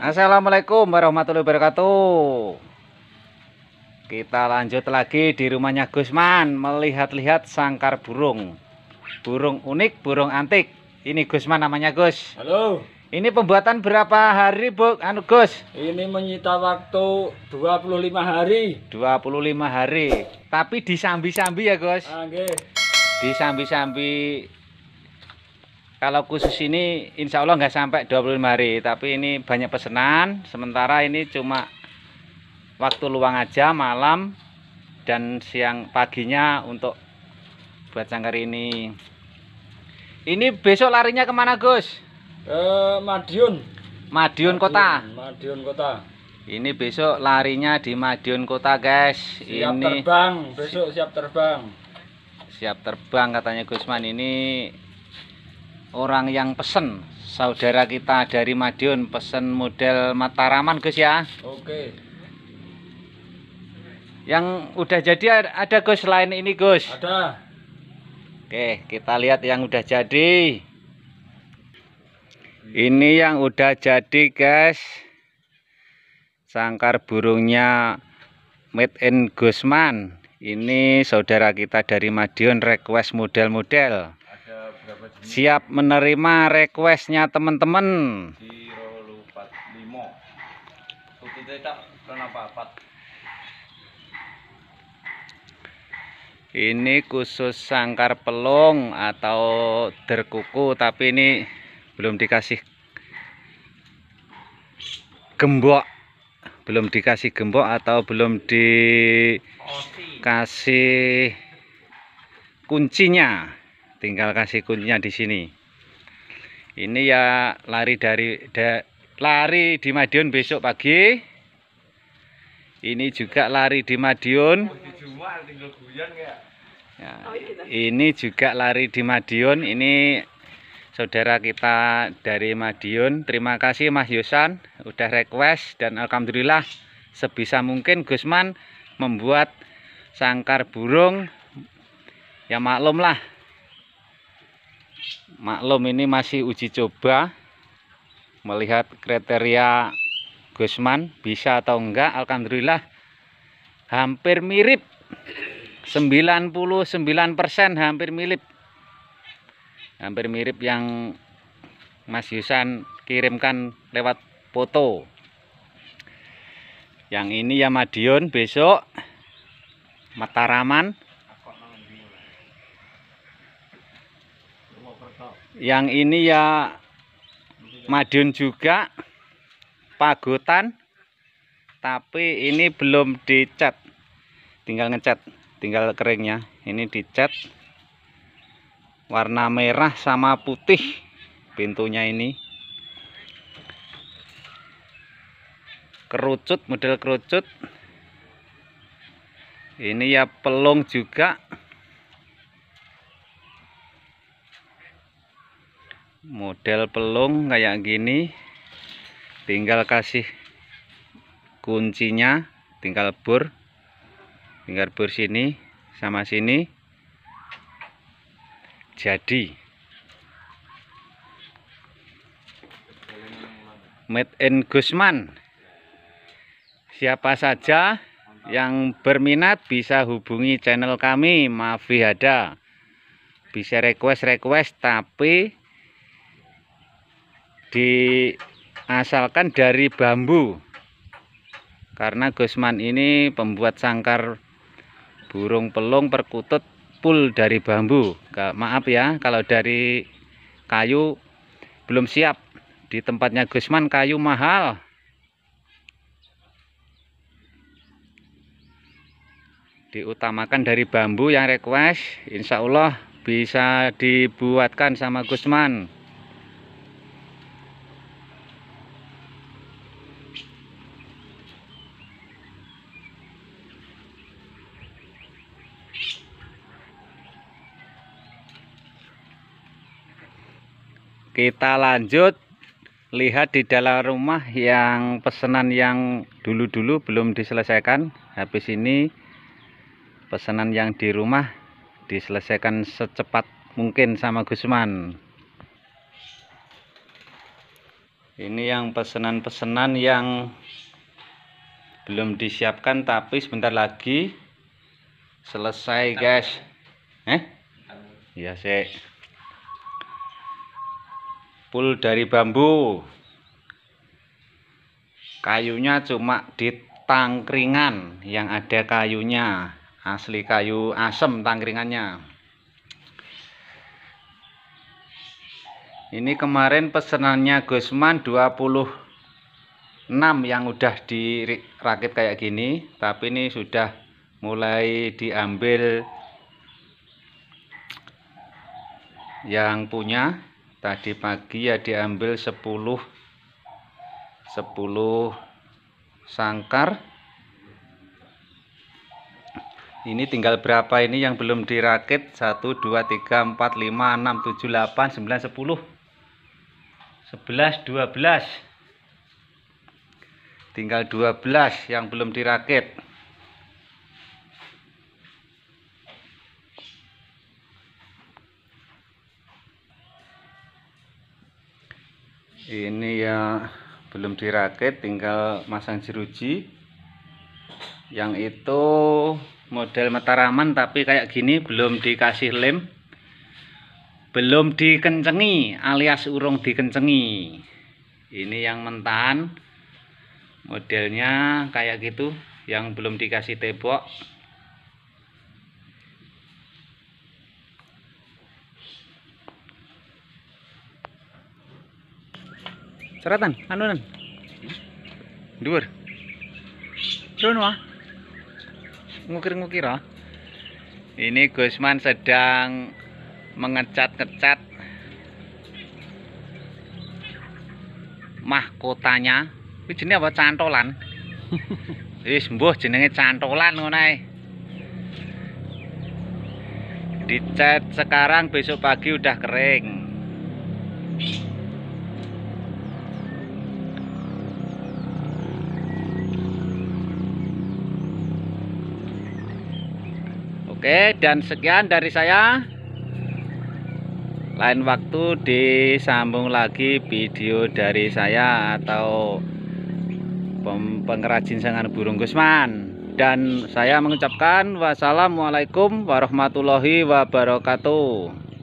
Assalamualaikum warahmatullahi wabarakatuh Kita lanjut lagi di rumahnya Gusman Melihat-lihat sangkar burung Burung unik, burung antik Ini Gusman namanya Gus Halo Ini pembuatan berapa hari Bu anu Gus? Ini menyita waktu 25 hari 25 hari Tapi disambi-sambi ya Gus Angge. Ah, disambi-sambi kalau khusus ini insya Allah nggak sampai 25 hari tapi ini banyak pesanan sementara ini cuma waktu luang aja malam dan siang paginya untuk buat sangkar ini ini besok larinya kemana Gus? Eh, Madiun Madiun Kota Madiun Kota ini besok larinya di Madiun Kota guys siap ini... terbang besok siap terbang siap terbang katanya Gusman ini orang yang pesen saudara kita dari Madiun pesen model Mataraman Gus ya oke yang udah jadi ada Gus lain ini Gus ada oke kita lihat yang udah jadi ini yang udah jadi guys sangkar burungnya made in Gusman ini saudara kita dari Madiun request model-model siap menerima requestnya teman-teman ini khusus sangkar pelung atau derkuku tapi ini belum dikasih gembok belum dikasih gembok atau belum dikasih kuncinya tinggal kasih kuncinya di sini ini ya lari dari da, lari di Madiun besok pagi ini juga lari di Madiun oh, ya, ya oh, iya, iya. ini juga lari di Madiun ini saudara kita dari Madiun terima kasih Mas Yosan udah request dan Alhamdulillah sebisa mungkin Gusman membuat sangkar burung ya maklum lah maklum ini masih uji coba melihat kriteria Gusman bisa atau enggak Alhamdulillah hampir mirip 99% hampir mirip hampir mirip yang Mas Yusan kirimkan lewat foto yang ini ya Madiun besok Mataraman yang ini ya Madiun juga pagutan, tapi ini belum dicat tinggal ngecat tinggal keringnya ini dicat warna merah sama putih pintunya ini kerucut model kerucut ini ya pelung juga model pelung kayak gini tinggal kasih kuncinya tinggal bur tinggal bur sini sama sini jadi made in Gusman siapa saja yang berminat bisa hubungi channel kami Mafihada bisa request request tapi diasalkan dari bambu karena Gusman ini pembuat sangkar burung pelung perkutut full dari bambu maaf ya kalau dari kayu belum siap di tempatnya Gusman kayu mahal diutamakan dari bambu yang request Insya Allah bisa dibuatkan sama Gusman kita lanjut lihat di dalam rumah yang pesanan yang dulu-dulu belum diselesaikan habis ini pesanan yang di rumah diselesaikan secepat mungkin sama Gusman ini yang pesanan-pesanan yang belum disiapkan tapi sebentar lagi selesai guys eh ya sih pul dari bambu kayunya cuma di tangkringan yang ada kayunya asli kayu asem tangkringannya ini kemarin pesenannya Gusman 26 yang udah dirakit kayak gini tapi ini sudah mulai diambil yang punya tadi pagi ya diambil 10 10 sangkar ini tinggal berapa ini yang belum dirakit 1 2 3 4 5 6 7 8 9 10 11 12 tinggal 12 yang belum dirakit ini yang belum dirakit tinggal masang jeruji yang itu model metaraman tapi kayak gini belum dikasih lem belum dikencengi alias urung dikencengi ini yang mentahan modelnya kayak gitu yang belum dikasih tebok Seratan, anunan. dua dua wah. Ngukir-ngukir ah. Ini Gusman sedang mengecat-ngecat mahkotanya. ini jenis apa cantolan? ini sembuh jenenge cantolan ngono Dicat sekarang besok pagi udah kering. Oke, dan sekian dari saya. Lain waktu disambung lagi video dari saya atau pengrajin sangan burung Gusman. Dan saya mengucapkan wassalamualaikum warahmatullahi wabarakatuh.